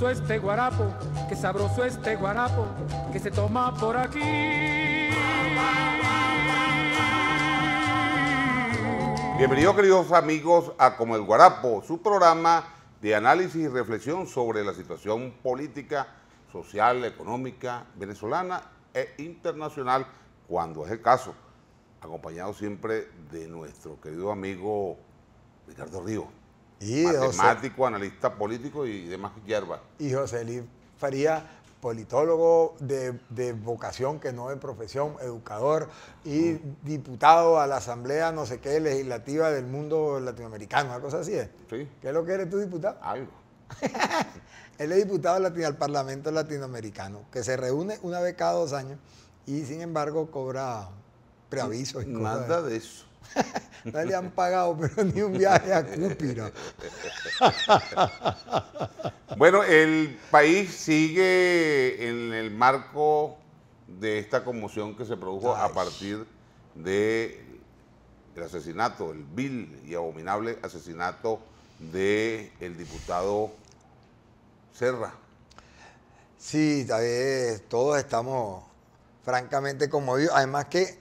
sabroso este guarapo, que sabroso este guarapo que se toma por aquí. Bienvenidos queridos amigos a Como el Guarapo, su programa de análisis y reflexión sobre la situación política, social, económica, venezolana e internacional, cuando es el caso, acompañado siempre de nuestro querido amigo Ricardo Ríos. Y matemático, analista político y demás hierba Y José Luis Faría, politólogo de, vocación que no de profesión, educador y mm. diputado a la Asamblea no sé qué legislativa del mundo latinoamericano, una cosa así es. ¿eh? Sí. ¿Qué es lo que eres tú diputado? Algo. Él es diputado al Parlamento Latinoamericano, que se reúne una vez cada dos años y sin embargo cobra preaviso. Y Nada de eso. no le han pagado, pero ni un viaje a Cúpira. bueno, el país sigue en el marco de esta conmoción que se produjo a partir de asesinato, el vil y abominable asesinato del el diputado Serra. Sí, todos estamos francamente conmovidos. Además que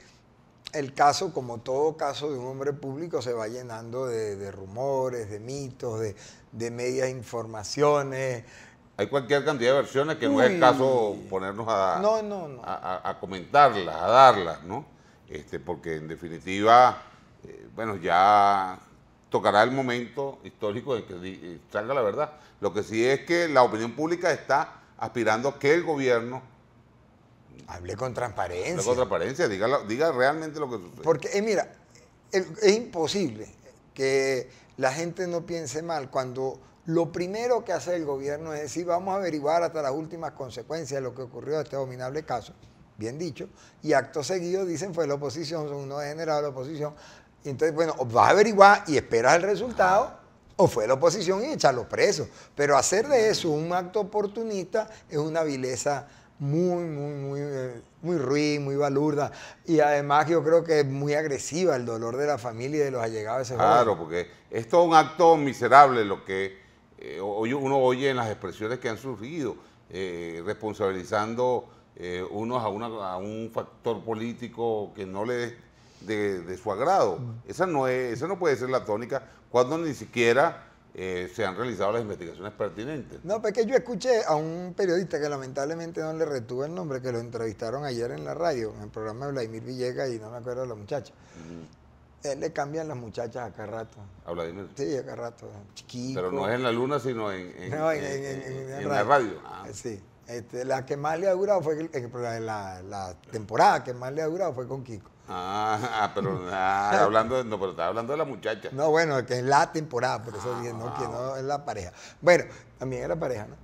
el caso, como todo caso de un hombre público, se va llenando de, rumores, de mitos, de, medias informaciones. Hay cualquier cantidad de versiones que no es caso ponernos a, comentarlas, a darlas, ¿no? Este, porque en definitiva, eh, bueno, ya tocará el momento histórico de que eh, salga la verdad. Lo que sí es que la opinión pública está aspirando a que el gobierno Hable con transparencia. Hable con transparencia, diga, diga realmente lo que Porque, eh, mira, es imposible que la gente no piense mal cuando lo primero que hace el gobierno es decir, vamos a averiguar hasta las últimas consecuencias de lo que ocurrió en este abominable caso, bien dicho, y acto seguido dicen fue la oposición, son unos degenerados de la oposición. entonces, bueno, vas a averiguar y esperas el resultado. O fue la oposición y los presos. Pero hacer de eso un acto oportunista es una vileza muy, muy, muy, eh, muy ruin, muy balurda. Y además yo creo que es muy agresiva el dolor de la familia y de los allegados ese Claro, porque es todo un acto miserable lo que eh, uno oye en las expresiones que han surgido, eh, responsabilizando unos a, una, a, un factor político que no le es de, de, su agrado. Mm. Esa no, es, esa no puede ser la tónica cuando ni siquiera eh, se han realizado las investigaciones pertinentes. No, pero que yo escuché a un periodista que lamentablemente no le retuve el nombre, que lo entrevistaron ayer en la radio, en el programa de Vladimir Villegas y no me acuerdo de la muchacha. Él le cambian las muchachas acá rato. ¿A Vladimir? Sí, acá rato, chiquito. Pero no es en la luna, sino en, la radio. Ah. Sí. Este, la que más le ha durado fue la, temporada que más le ha durado fue con Kiko. Ah, ah, ah pero estaba hablando de, pero hablando de la muchacha. No, bueno, que es la temporada, por eso no, que no es la pareja. Bueno, también era pareja, ¿no?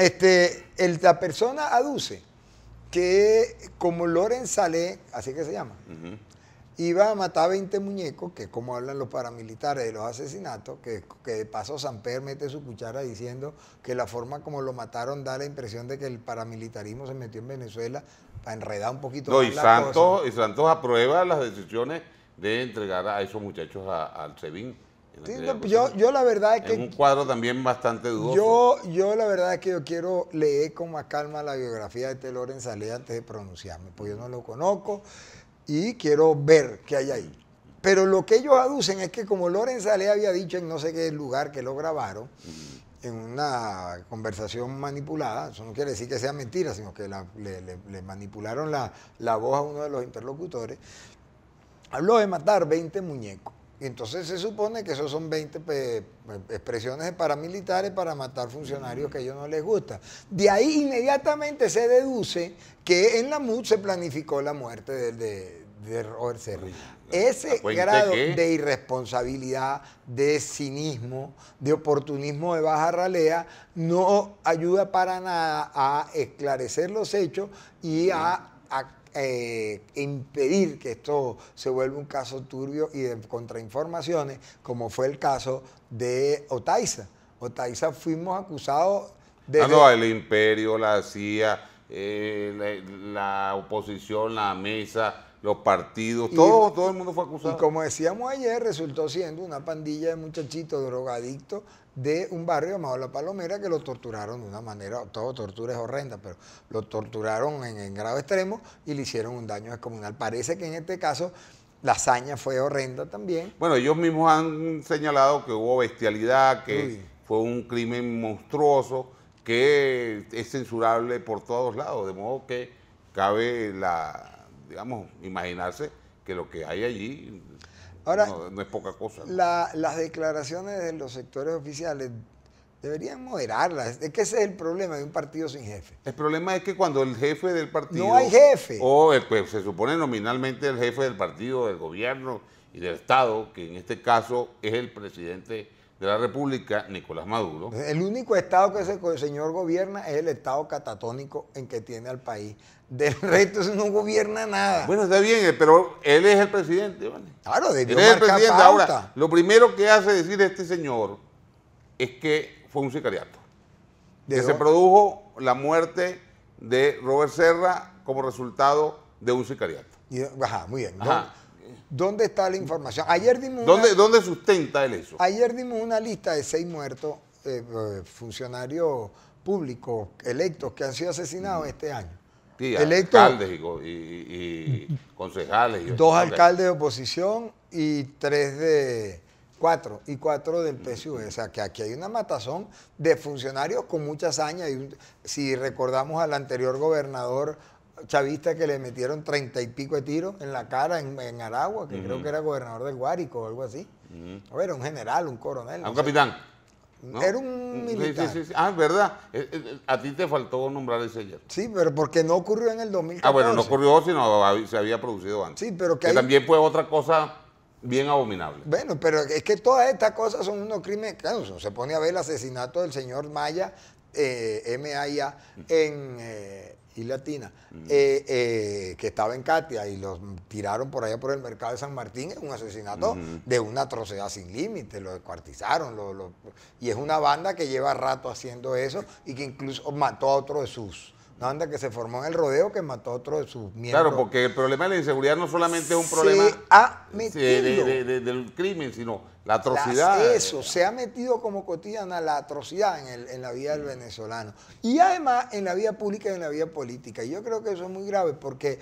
Este, la persona aduce que como Loren Salé, así que se llama, iba a matar 20 muñecos, que es como hablan los paramilitares de los asesinatos, que, de paso Samper mete su cuchara diciendo que la forma como lo mataron da la impresión de que el paramilitarismo se metió en Venezuela para enredar un poquito y la Santos, Y Santos aprueba las decisiones de entregar a esos muchachos al SEBIN. yo, yo, la verdad es que... un cuadro también bastante dudoso. Yo, yo la verdad es que yo quiero leer con más calma la biografía de Teloren Salé antes de pronunciarme, porque yo no lo conozco y quiero ver qué hay ahí. Pero lo que ellos aducen es que como Lorenz le había dicho en no sé qué lugar que lo grabaron, en una conversación manipulada, eso no quiere decir que sea mentira, sino que le, manipularon la, la voz a uno de los interlocutores, habló de matar 20 muñecos entonces se supone que esos son 20 eh, expresiones de paramilitares para matar funcionarios que a ellos no les gusta. De ahí inmediatamente se deduce que en la MUD se planificó la muerte de, Robert Ese grado de irresponsabilidad, de cinismo, de oportunismo de baja ralea no ayuda para nada a esclarecer los hechos y a, a eh, impedir que esto se vuelva un caso turbio y de contrainformaciones, como fue el caso de Otaiza. Otaiza fuimos acusados de... Ah, no, el imperio, la CIA, eh, la oposición, la mesa, los partidos, todo, todo el mundo fue acusado. Y como decíamos ayer, resultó siendo una pandilla de muchachitos drogadictos de un barrio llamado La Palomera que lo torturaron de una manera, todo tortura es horrenda, pero lo torturaron en, grado extremo y le hicieron un daño descomunal. Parece que en este caso la hazaña fue horrenda también. Bueno, ellos mismos han señalado que hubo bestialidad, que fue un crimen monstruoso, que es censurable por todos lados, de modo que cabe la digamos, imaginarse que lo que hay allí no, es poca cosa. las declaraciones de los sectores oficiales deberían moderarlas. Es que ese es el problema de un partido sin jefe. El problema es que cuando el jefe del partido... No hay jefe. O pues, se supone nominalmente el jefe del partido, del gobierno y del Estado, que en este caso es el presidente de la República, Nicolás Maduro. El único Estado que ese señor gobierna es el Estado catatónico en que tiene al país. Del resto no gobierna nada. Bueno, está bien, eh, pero él es el presidente. ¿vale? Claro, debió él es el presidente. Ahora, lo primero que hace decir este señor es que fue un sicariato. que se produjo la muerte de Robert Serra como resultado de un sicariato. Ajá, muy bien. Ajá. ¿Dónde está la información? Ayer dimos una, ¿Dónde, sustenta eso? Ayer dimos una lista de seis muertos, eh, eh, funcionarios públicos electos que han sido asesinados mm. este año. Sí, alcaldes y, concejales. dos alcaldes. de oposición y tres de, cuatro y cuatro del PSUV. E. O sea, que aquí hay una matazón de funcionarios con muchas hazaña. Y si recordamos al anterior gobernador chavista que le metieron treinta y pico de tiros en la cara en, Aragua, que creo que era gobernador del Guárico o algo así. o un general, un coronel. Ah, un capitán? Era un militar. Sí, sí, Ah, ¿verdad? Eh, eh, eh, a ti te faltó nombrar ese ayer. Sí, pero porque no ocurrió en el 2014. Ah, bueno, no ocurrió, sino se había producido antes. Sí, pero que, también fue otra cosa bien abominable. Bueno, pero es que todas estas cosas son unos crímenes. Claro, se pone a ver el asesinato del señor Maya, eh, M.A.I.A., en, y Latina, mm. eh, eh, que estaba en Katia y los tiraron por allá por el mercado de San Martín, es un asesinato de una atrocidad sin límite, lo descuartizaron, y es una banda que lleva rato haciendo eso y que incluso mató a otro de sus una banda que se formó en el rodeo que mató a otro de sus miembros. Claro, porque el problema de la inseguridad no solamente es un problema del crimen, sino la atrocidad. eso, se ha metido como cotidiana la atrocidad en, la vida del mm. venezolano. Y además en la vida pública y en la vida política. Y yo creo que eso es muy grave porque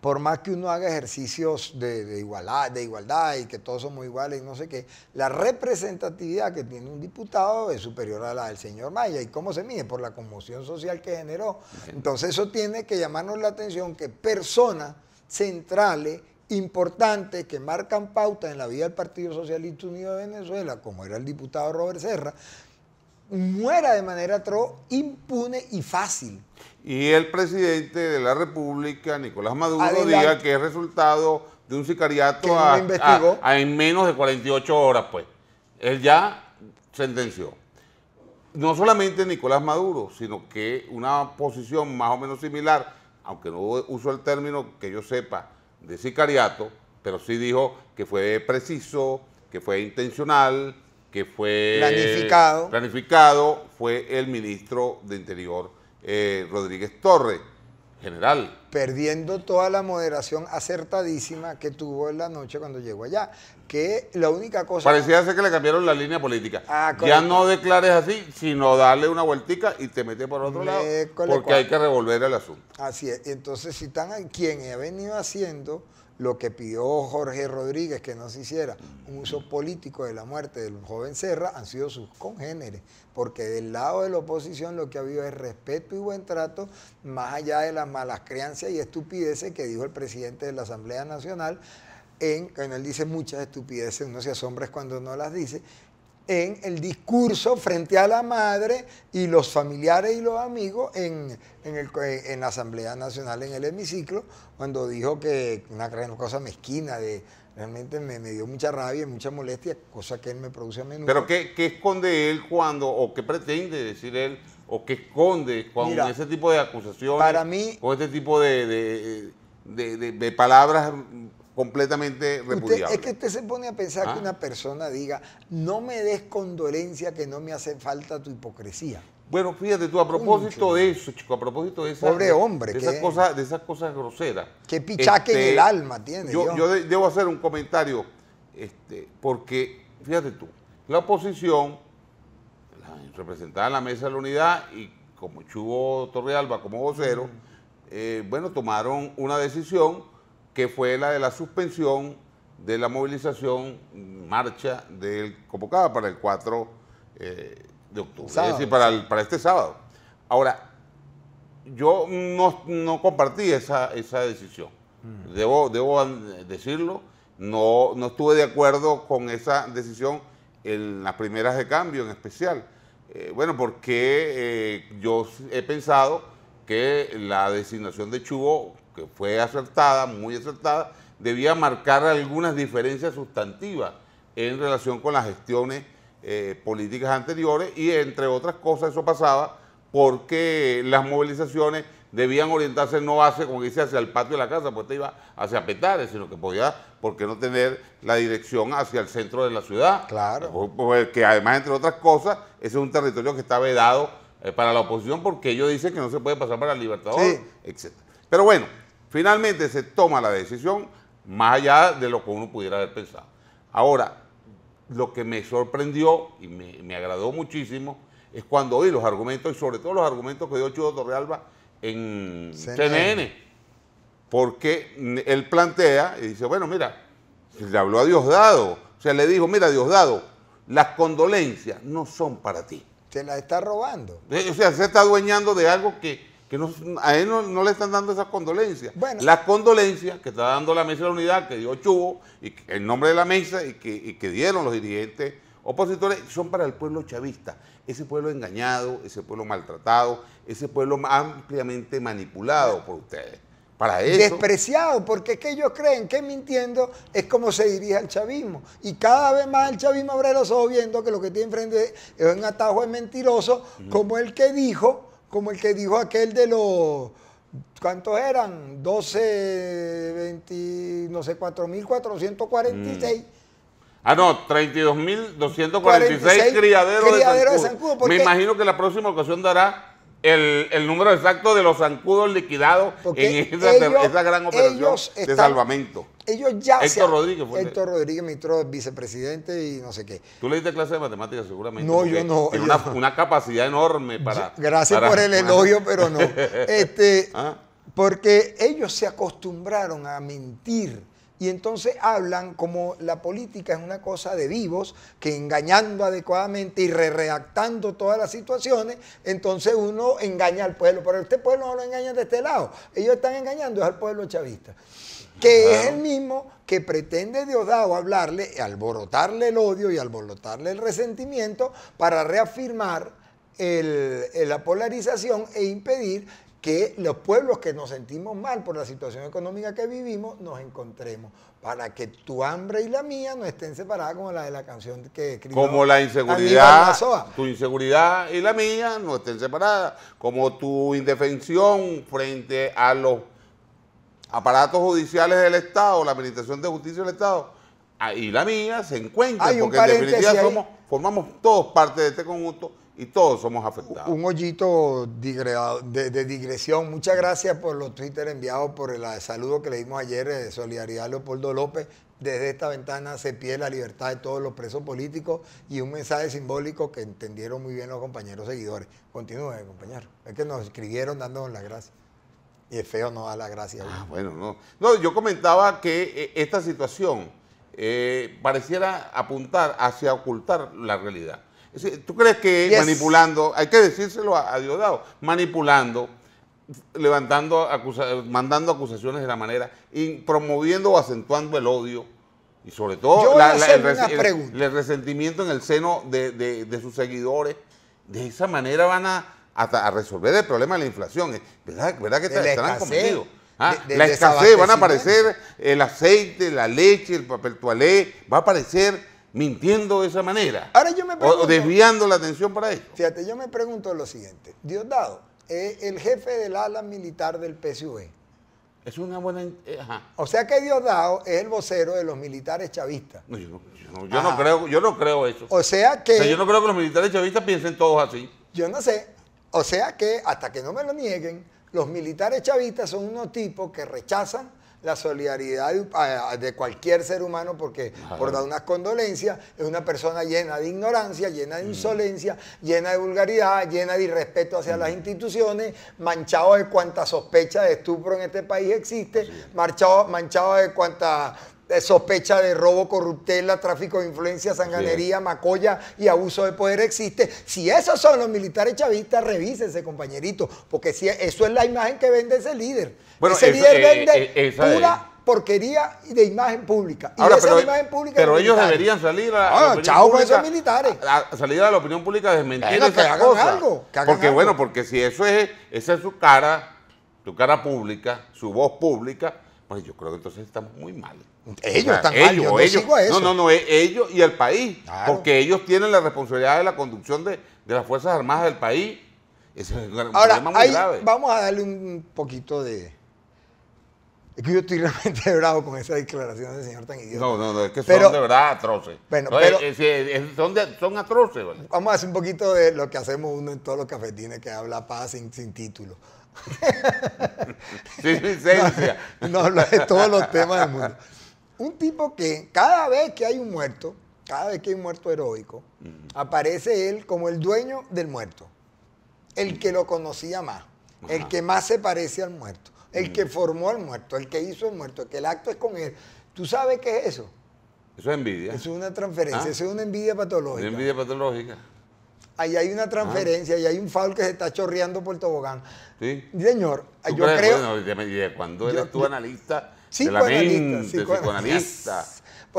por más que uno haga ejercicios de, igualdad, de igualdad y que todos somos iguales y no sé qué, la representatividad que tiene un diputado es superior a la del señor Maya. ¿Y cómo se mide? Por la conmoción social que generó. Entonces eso tiene que llamarnos la atención que personas centrales importante, que marcan pauta en la vida del Partido Socialista Unido de Venezuela, como era el diputado Robert Serra, muera de manera tro, impune y fácil. Y el presidente de la República, Nicolás Maduro, diga que es resultado de un sicariato en menos de 48 horas, pues. Él ya sentenció. No solamente Nicolás Maduro, sino que una posición más o menos similar, aunque no uso el término que yo sepa, de sicariato, pero sí dijo que fue preciso, que fue intencional, que fue planificado, planificado fue el ministro de Interior, eh, Rodríguez Torres general. Perdiendo toda la moderación acertadísima que tuvo en la noche cuando llegó allá. Que la única cosa... Parecía ser que le cambiaron la línea política. Ah, ya no declares así, sino darle una vueltica y te metes por otro lado. Porque hay que revolver el asunto. Así es. Entonces, si están a quien ha venido haciendo lo que pidió Jorge Rodríguez que no se hiciera un uso político de la muerte del joven Serra han sido sus congéneres, porque del lado de la oposición lo que ha habido es respeto y buen trato, más allá de las malas creencias y estupideces que dijo el presidente de la Asamblea Nacional, en, en él dice muchas estupideces, uno se asombra cuando no las dice, en el discurso frente a la madre y los familiares y los amigos en, eh, la Asamblea Nacional, en el hemiciclo, cuando dijo que una, cosa mezquina de... Realmente me, dio mucha rabia, y mucha molestia, cosa que él me produce a menudo. ¿Pero qué, esconde él cuando, o qué pretende decir él, o qué esconde cuando ese tipo de acusaciones? Para mí... este tipo de, de, de palabras completamente repudiable. es que usted se pone a pensar que ¿Ah? una persona diga, no me des condolencia que no me hace falta tu hipocresía. Bueno, fíjate tú, a propósito de eso, chico, a propósito de eso hombre, de esas, cosas, de esas cosas groseras. que pichaque en el este, alma tiene. Yo, yo debo hacer un comentario, este, porque, fíjate tú, la oposición, representada en la Mesa de la Unidad, y como Chubo Torrealba como vocero, eh, bueno, tomaron una decisión que fue la de la suspensión de la movilización, marcha del convocada para el 4 eh, de octubre, es decir, para, para, este sábado. Ahora, yo no, compartí esa, decisión, mm. debo, debo decirlo, no, no estuve de acuerdo con esa decisión en las primeras de cambio en especial. Eh, bueno, porque eh, yo he pensado que la designación de Chubo que fue acertada, muy acertada, debía marcar algunas diferencias sustantivas en relación con las gestiones eh, políticas anteriores y entre otras cosas eso pasaba porque las movilizaciones debían orientarse no hacia, como dice, hacia el patio de la casa, porque te iba hacia Petare, sino que podía, ¿por qué no tener la dirección hacia el centro de la ciudad? Claro. Porque pues, pues, además, entre otras cosas, ese es un territorio que está vedado eh, para la oposición porque ellos dicen que no se puede pasar para el Libertador, etc. Pero bueno, Finalmente se toma la decisión más allá de lo que uno pudiera haber pensado. Ahora, lo que me sorprendió y me, agradó muchísimo es cuando oí los argumentos y sobre todo los argumentos que dio Chudo Torrealba en CNN. porque él plantea y dice, bueno, mira, se le habló a Diosdado, sea le dijo, mira, Diosdado, las condolencias no son para ti. Se las está robando. Eh, o sea, se está adueñando de algo que que a él no, le están dando esas condolencias. Las condolencias que está dando la mesa de la unidad, que dio Chubo, y el nombre de la mesa y que, dieron los dirigentes opositores, son para el pueblo chavista. Ese pueblo engañado, ese pueblo maltratado, ese pueblo ampliamente manipulado por ustedes. Para ellos... Despreciado, porque es que ellos creen que mintiendo es como se dirige al chavismo. Y cada vez más el chavismo abre los ojos viendo que lo que tiene enfrente es un atajo de mentiroso, como el que dijo como el que dijo aquel de los, ¿cuántos eran? 12, 20, no sé, 4.446. Mm. Ah, no, 32.246 criaderos, criaderos de Me imagino que la próxima ocasión dará el, número exacto de los zancudos liquidados en esa, gran operación de salvamento ellos ya. Héctor Rodríguez fue. Héctor Rodríguez, ministro vicepresidente y no sé qué. Tú le diste clase de matemáticas, seguramente. No, yo no. Tiene una, capacidad enorme para. gracias por el elogio, pero no. Este, ¿Ah? Porque ellos se acostumbraron a mentir. Y entonces hablan como la política es una cosa de vivos, que engañando adecuadamente y re redactando todas las situaciones, entonces uno engaña al pueblo. Pero este pueblo no lo engaña de este lado. Ellos están engañando al pueblo chavista que es el mismo que pretende Diosdado hablarle, alborotarle el odio y alborotarle el resentimiento para reafirmar la polarización e impedir que los pueblos que nos sentimos mal por la situación económica que vivimos nos encontremos para que tu hambre y la mía no estén separadas como la de la canción que escribió como la inseguridad tu inseguridad y la mía no estén separadas como tu indefensión frente a los aparatos judiciales del Estado, la Administración de Justicia del Estado ah, y la mía se encuentra, porque en definitiva formamos todos parte de este conjunto y todos somos afectados. Un hoyito de, digresión. Muchas gracias por los Twitter enviados, por el saludo que le dimos ayer de eh, Solidaridad a Leopoldo López. Desde esta ventana se pide la libertad de todos los presos políticos y un mensaje simbólico que entendieron muy bien los compañeros seguidores. Continúen, compañero. Es que nos escribieron dándonos las gracias. Y es feo no da la gracia. Ah, bueno, no. No, yo comentaba que eh, esta situación eh, pareciera apuntar hacia ocultar la realidad. ¿Tú crees que manipulando, hay que decírselo a, Diosdado, manipulando, levantando, mandando acusaciones de la manera, y promoviendo o acentuando el odio, y sobre todo el, resentimiento en el seno de sus seguidores, de esa manera van a hasta a resolver el problema de la inflación. Eh, ¿Verdad, que estarán convencidos. Ah, la escasez, van a aparecer el aceite, la leche, el papel toalé, va a aparecer mintiendo de esa manera. Ahora yo me pregunto, o desviando la atención para eso. Fíjate, yo me pregunto lo siguiente. Diosdado es eh, el jefe del ala militar del PSUV Es una buena... Eh, ajá. O sea que Diosdado es el vocero de los militares chavistas. yo, no, ah. creo, yo no creo eso. O sea que... yo no creo que los militares chavistas piensen todos así. Yo no sé. O sea que, hasta que no me lo nieguen, los militares chavistas son unos tipos que rechazan la solidaridad de cualquier ser humano porque por dar unas condolencias es una persona llena de ignorancia, llena de mm. insolencia, llena de vulgaridad, llena de irrespeto hacia mm. las instituciones, manchado de cuánta sospecha de estupro en este país existe, manchado, manchado de cuánta sospecha de robo, corruptela, tráfico de influencia, sanganería, macoya y abuso de poder existe. Si esos son los militares chavistas, revísense, compañerito, porque si eso es la imagen que vende ese líder. ese líder eh, vende eh, pura porquería de imagen pública. pero, imagen pública pero ellos deberían salir a, la ah, chao militares. salir a la opinión pública desmentir que hagan Algo, porque bueno, porque si eso es, esa es su cara, su cara pública, su voz pública pues yo creo que entonces estamos muy mal. Ellos están mal, ellos. No, no, no, e-, ellos y el país, porque ellos tienen la responsabilidad de la conducción de, de las Fuerzas Armadas del país. es un Ahora, problema muy grave. Vamos a darle un poquito de... Es que yo estoy realmente bravo con esa declaración del señor tan No, no, no, es que son de verdad atroces. Bueno, pero, son, atroces. Vamos a hacer un poquito de lo que hacemos uno en todos los cafetines, que habla paz sin título. Sin licencia. No, no, de todos los temas del mundo. Un tipo que cada vez que hay un muerto, cada vez que hay un muerto heroico, aparece él como el dueño del muerto, el que lo conocía más, el que más se parece al muerto, el que formó al muerto, el que hizo el muerto, el que el acto es con él. ¿Tú sabes qué es eso? Eso es envidia. Eso es una transferencia, ¿Ah? eso es una envidia patológica. Una envidia patológica y hay una ah. transferencia, y hay un foul que se está chorreando por tobogán. Sí. Señor, yo creo... Bueno, cuando eres tu analista de la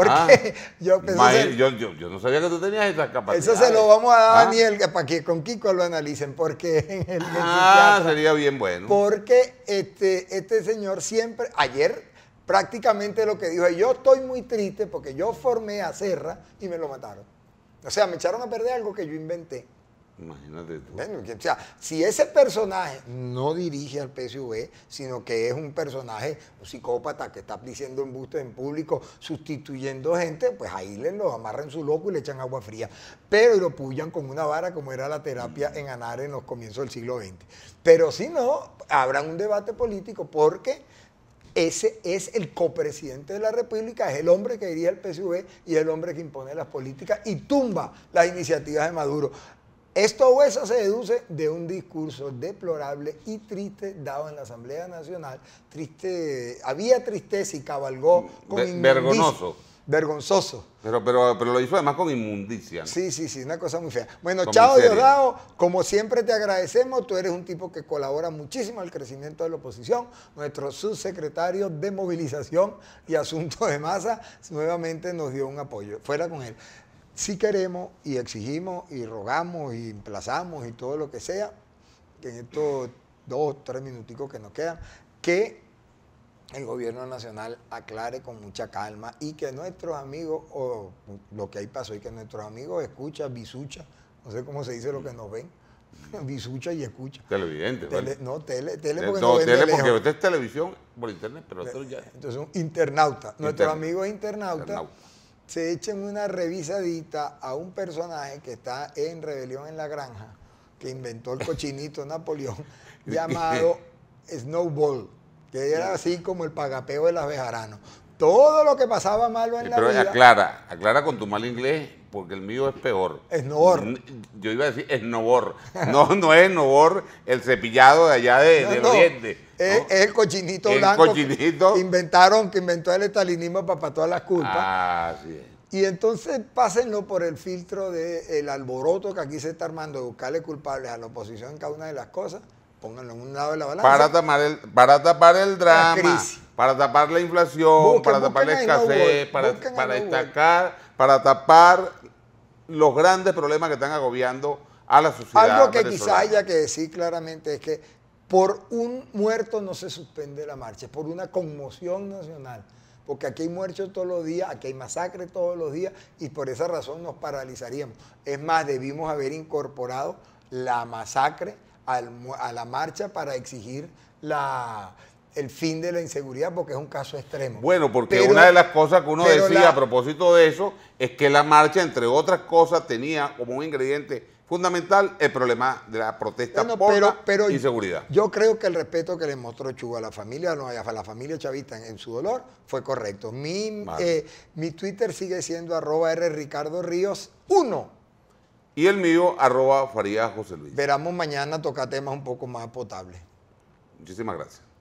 Porque yo pensé. yo, no sabía que tú tenías esas capacidades. Eso se lo vamos a dar a ah. Daniel para que con Kiko lo analicen, porque en el. Ah, sería bien bueno. Porque este, este señor siempre, ayer prácticamente lo que dijo, yo estoy muy triste porque yo formé a Serra y me lo mataron. O sea, me echaron a perder algo que yo inventé. Imagínate tú. Bueno, o sea, si ese personaje no dirige al PSV, sino que es un personaje un psicópata que está diciendo embustes en público, sustituyendo gente, pues ahí le amarran su loco y le echan agua fría. Pero lo pullan con una vara, como era la terapia en Anar en los comienzos del siglo XX. Pero si no, habrá un debate político porque ese es el copresidente de la República, es el hombre que dirige el PSV y es el hombre que impone las políticas y tumba las iniciativas de Maduro. Esto o eso se deduce de un discurso deplorable y triste dado en la Asamblea Nacional. Triste, había tristeza y cabalgó mm, con Ver, Vergonoso. Vergonzoso. Pero, pero, pero lo hizo además con inmundicia. Sí, sí, sí, una cosa muy fea. Bueno, chao Diosdado, como siempre te agradecemos, tú eres un tipo que colabora muchísimo al crecimiento de la oposición, nuestro subsecretario de movilización y asuntos de masa nuevamente nos dio un apoyo. Fuera con él. Si queremos y exigimos y rogamos y emplazamos y todo lo que sea, en estos dos, tres minuticos que nos quedan, que el gobierno nacional aclare con mucha calma y que nuestros amigos, o lo que ahí pasó, y que nuestros amigos escuchan, bisucha, no sé cómo se dice lo que nos ven, bisucha y escucha. Televidente. No, tele, tele porque no, no tele porque usted es televisión por internet, pero ya. Entonces, un internauta, nuestros amigos internautas internauta. se echen una revisadita a un personaje que está en Rebelión en la Granja, que inventó el cochinito Napoleón, llamado Snowball que era así como el pagapeo de las bejaranos. Todo lo que pasaba malo en la vida. Pero aclara, aclara con tu mal inglés, porque el mío es peor. Esnobor. Yo iba a decir esnobor. No, no es esnobor el cepillado de allá de, Es, el cochinito el blanco. cochinito. inventaron, que inventó el estalinismo para, todas las culpas. Ah, sí. Y entonces pásenlo por el filtro del el alboroto que aquí se está armando de buscarle culpables a la oposición en cada una de las cosas pónganlo en un lado de la balanza. Para tapar el, para tapar el drama, para tapar la inflación, para tapar la escasez, para, destacar, para tapar los grandes problemas que están agobiando a la sociedad. Algo que quizá haya que decir claramente es que por un muerto no se suspende la marcha, es por una conmoción nacional porque aquí hay muertos todos los días, aquí hay masacres todos los días y por esa razón nos paralizaríamos. Es más, debimos haber incorporado la masacre a la marcha para exigir la, el fin de la inseguridad porque es un caso extremo. Bueno, porque una de las cosas que uno decía a propósito de eso es que la marcha, entre otras cosas, tenía como un ingrediente fundamental el problema de la protesta por inseguridad. Yo, creo que el respeto que le mostró Chu a la familia, a la familia chavista en, su dolor fue correcto. Mi, eh, mi Twitter sigue siendo arroba R Ricardo Ríos 1 y el mío, arroba Faría José Luis. Veramos mañana, tocar temas un poco más potables. Muchísimas gracias.